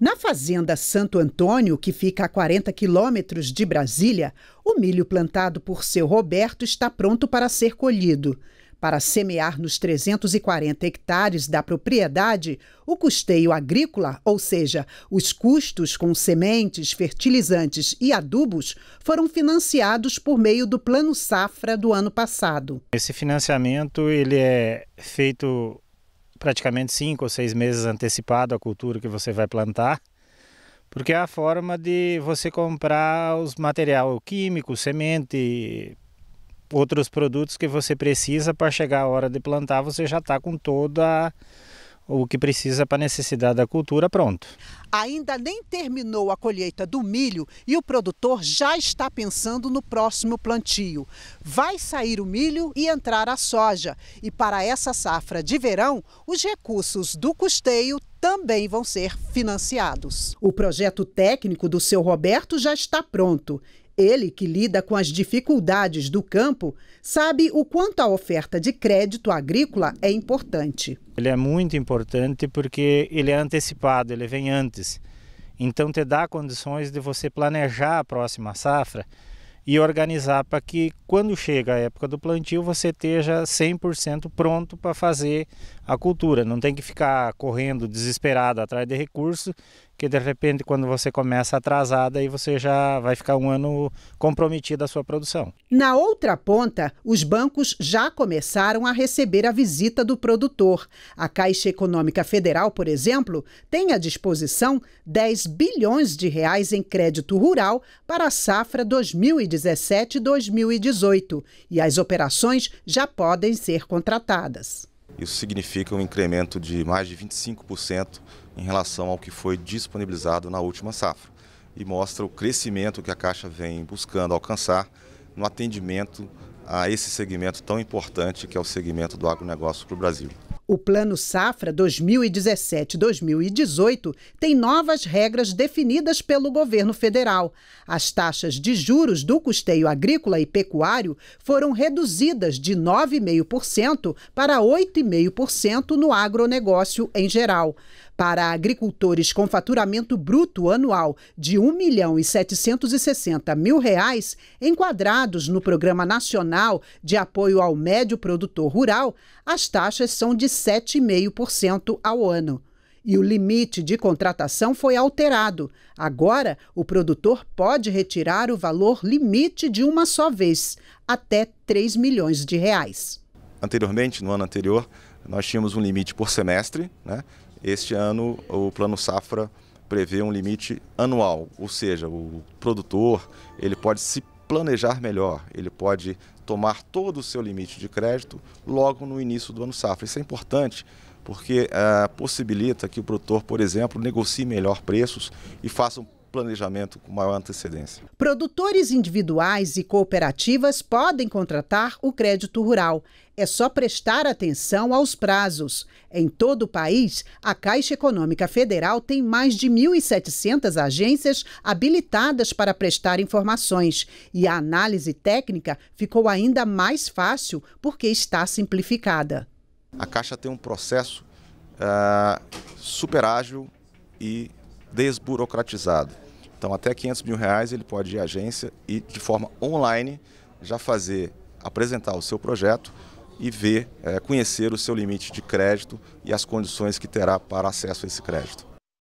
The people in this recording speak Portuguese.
Na fazenda Santo Antônio, que fica a 40 quilômetros de Brasília, o milho plantado por seu Roberto está pronto para ser colhido. Para semear nos 340 hectares da propriedade, o custeio agrícola, ou seja, os custos com sementes, fertilizantes e adubos, foram financiados por meio do Plano Safra do ano passado. Esse financiamento ele é feito praticamente cinco ou seis meses antecipado a cultura que você vai plantar, porque é a forma de você comprar os material químico, semente, outros produtos que você precisa para chegar a hora de plantar, você já está com toda a o que precisa para a necessidade da cultura pronto. Ainda nem terminou a colheita do milho e o produtor já está pensando no próximo plantio. Vai sair o milho e entrar a soja. E para essa safra de verão, os recursos do custeio também vão ser financiados. O projeto técnico do seu Roberto já está pronto. Ele, que lida com as dificuldades do campo, sabe o quanto a oferta de crédito agrícola é importante. Ele é muito importante porque ele é antecipado, ele vem antes. Então, te dá condições de você planejar a próxima safra e organizar para que quando chega a época do plantio você esteja 100% pronto para fazer a cultura. Não tem que ficar correndo desesperado atrás de recurso, que de repente quando você começa atrasada aí você já vai ficar um ano comprometido a sua produção. Na outra ponta, os bancos já começaram a receber a visita do produtor. A Caixa Econômica Federal, por exemplo, tem à disposição 10 bilhões de reais em crédito rural para a safra 2019 2017 e 2018 e as operações já podem ser contratadas. Isso significa um incremento de mais de 25% em relação ao que foi disponibilizado na última safra e mostra o crescimento que a Caixa vem buscando alcançar no atendimento a esse segmento tão importante que é o segmento do agronegócio para o Brasil. O Plano Safra 2017-2018 tem novas regras definidas pelo governo federal. As taxas de juros do custeio agrícola e pecuário foram reduzidas de 9,5% para 8,5% no agronegócio em geral. Para agricultores com faturamento bruto anual de R$ 1 milhão e 760 mil reais, enquadrados no Programa Nacional de Apoio ao Médio Produtor Rural, as taxas são de 7,5% ao ano e o limite de contratação foi alterado. Agora, o produtor pode retirar o valor limite de uma só vez, até 3 milhões de reais. Anteriormente, no ano anterior, nós tínhamos um limite por semestre, né? Este ano, o Plano Safra prevê um limite anual, ou seja, o produtor ele pode se planejar melhor, ele pode tomar todo o seu limite de crédito logo no início do ano safra. Isso é importante porque eh, possibilita que o produtor, por exemplo, negocie melhor preços e faça um planejamento com maior antecedência. Produtores individuais e cooperativas podem contratar o crédito rural. É só prestar atenção aos prazos. Em todo o país, a Caixa Econômica Federal tem mais de 1.700 agências habilitadas para prestar informações. E a análise técnica ficou ainda mais fácil porque está simplificada. A Caixa tem um processo uh, super ágil e desburocratizado. Então, até 500 mil reais ele pode ir à agência e, de forma online, já fazer, apresentar o seu projeto e ver, é, conhecer o seu limite de crédito e as condições que terá para acesso a esse crédito.